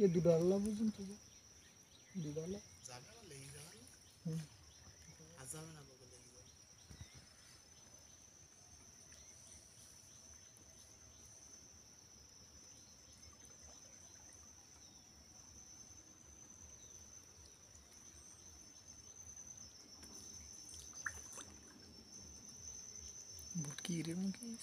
ये दुडाला बुझून तुझं तो दुडाला बुटकी रे मुके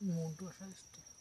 mundo já está.